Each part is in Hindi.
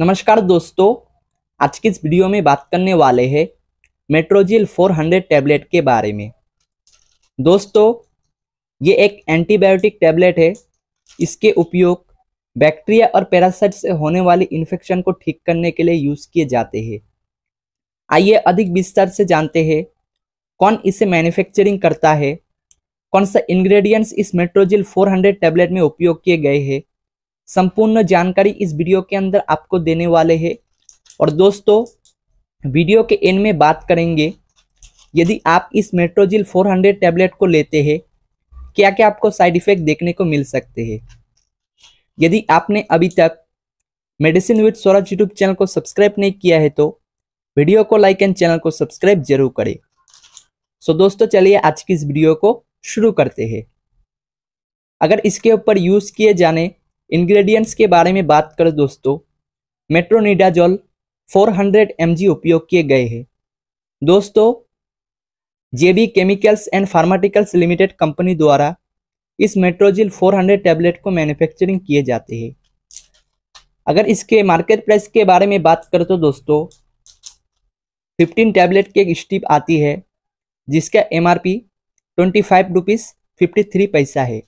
नमस्कार दोस्तों आज की इस वीडियो में बात करने वाले हैं मेट्रोजिल 400 टैबलेट के बारे में दोस्तों ये एक एंटीबायोटिक टैबलेट है इसके उपयोग बैक्टीरिया और पैरासाइट से होने वाली इन्फेक्शन को ठीक करने के लिए यूज़ किए जाते हैं आइए अधिक विस्तार से जानते हैं कौन इसे मैन्युफैक्चरिंग करता है कौन सा इन्ग्रेडियंट्स इस मेट्रोजिल फोर टैबलेट में उपयोग किए गए हैं संपूर्ण जानकारी इस वीडियो के अंदर आपको देने वाले है और दोस्तों वीडियो के एंड में बात करेंगे यदि आप इस मेट्रोजिल 400 टैबलेट को लेते हैं क्या क्या आपको साइड इफेक्ट देखने को मिल सकते हैं यदि आपने अभी तक medicine with Swaraj YouTube channel को सब्सक्राइब नहीं किया है तो वीडियो को लाइक एंड चैनल को सब्सक्राइब जरूर करें सो दोस्तों चलिए आज की इस वीडियो को शुरू करते हैं अगर इसके ऊपर यूज़ किए जाने इंग्रेडिएंट्स के बारे में बात करें दोस्तों मेट्रोनिडाजॉल 400 हंड्रेड उपयोग किए गए हैं दोस्तों JB chemicals and pharmaceuticals limited company द्वारा इस मेट्रोजिल 400 टैबलेट को मैन्युफैक्चरिंग किए जाते हैं अगर इसके मार्केट प्राइस के बारे में बात करें तो दोस्तों 15 टैबलेट की एक स्टिप आती है जिसका M R P twenty five rupees fifty three पैसा है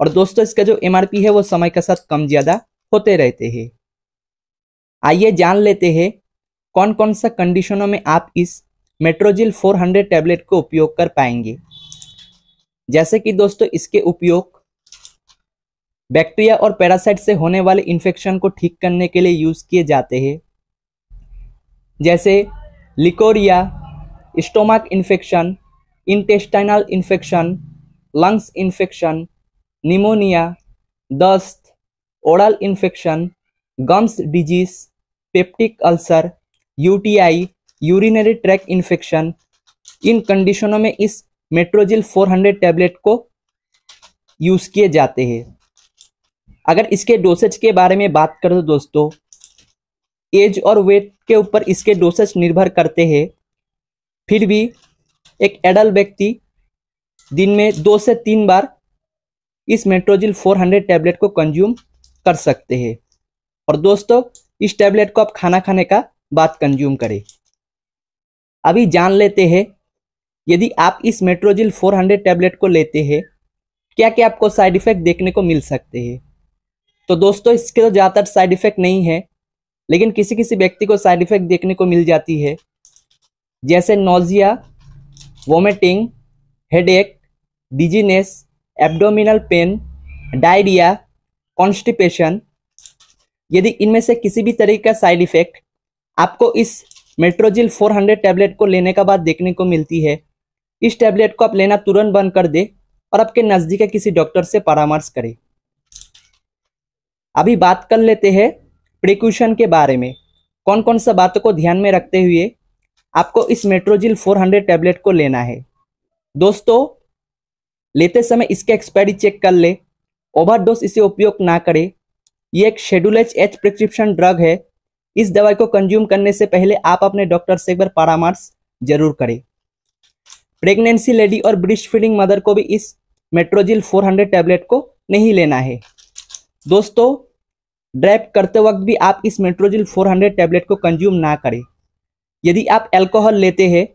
और दोस्तों इसका जो एम है वो समय के साथ कम ज़्यादा होते रहते हैं आइए जान लेते हैं कौन कौन सा कंडीशनों में आप इस मेट्रोजिल 400 टैबलेट को उपयोग कर पाएंगे जैसे कि दोस्तों इसके उपयोग बैक्टीरिया और पैरासाइट से होने वाले इन्फेक्शन को ठीक करने के लिए यूज़ किए जाते हैं जैसे leucorrhoea stomach infection intestinal infection lungs infection pneumonia दस्त oral infection gums disease peptic ulcer UTI urinary tract infection इन कंडीशनों में इस मेट्रोजिल 400 टैबलेट को यूज़ किए जाते हैं अगर इसके डोसेज के बारे में बात करें तो दोस्तों एज और वेट के ऊपर इसके डोसेज निर्भर करते हैं फिर भी एक एडल्ट व्यक्ति दिन में दो से तीन बार इस मेट्रोजिल 400 टैबलेट को कंज्यूम कर सकते हैं और दोस्तों इस टैबलेट को आप खाना खाने का बाद कंज्यूम करें अभी जान लेते हैं यदि आप इस मेट्रोजिल 400 टैबलेट को लेते हैं क्या क्या आपको साइड इफ़ेक्ट देखने को मिल सकते हैं तो दोस्तों इसके तो ज़्यादातर साइड इफ़ेक्ट नहीं है लेकिन किसी किसी व्यक्ति को साइड इफ़ेक्ट देखने को मिल जाती है जैसे nausea vomiting headache dizziness abdominal pain diarrhoea constipation यदि इनमें से किसी भी तरीके का साइड इफेक्ट आपको इस मेट्रोजिल 400 टैबलेट को लेने के बाद देखने को मिलती है इस टैबलेट को आप लेना तुरंत बंद कर दे और आपके नज़दीक के किसी डॉक्टर से परामर्श करें अभी बात कर लेते हैं प्रिक्यूशन के बारे में कौन कौन सा बातों को ध्यान में रखते हुए आपको इस मेट्रोजिल 400 टैबलेट को लेना है दोस्तों लेते समय इसके एक्सपायरी चेक कर ले ओवरडोज इसे उपयोग ना करे ये एक schedule H H prescription drug है इस दवाई को कंज्यूम करने से पहले आप अपने डॉक्टर से एक बार परामर्श जरूर करें प्रेगनेंसी लेडी और ब्रिस्ट फीडिंग मदर को भी इस मेट्रोजिल 400 टैबलेट को नहीं लेना है दोस्तों ड्राइव करते वक्त भी आप इस मेट्रोजिल 400 टैबलेट को कंज्यूम ना करें यदि आप एल्कोहल लेते हैं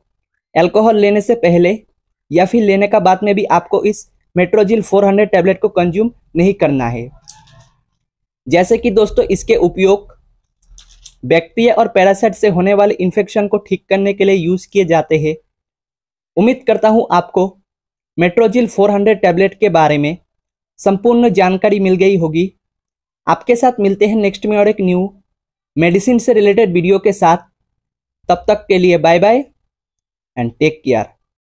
एल्कोहल लेने से पहले या फिर लेने का बाद में भी आपको इस मेट्रोजिल 400 टैबलेट को कंज्यूम नहीं करना है जैसे कि दोस्तों इसके उपयोग बैक्टीरिया और पैरासाइट से होने वाले इन्फेक्शन को ठीक करने के लिए यूज़ किए जाते हैं उम्मीद करता हूँ आपको मेट्रोजिल 400 टैबलेट के बारे में संपूर्ण जानकारी मिल गई होगी आपके साथ मिलते हैं नेक्स्ट में और एक न्यू मेडिसिन से रिलेटेड वीडियो के साथ तब तक के लिए bye bye and take care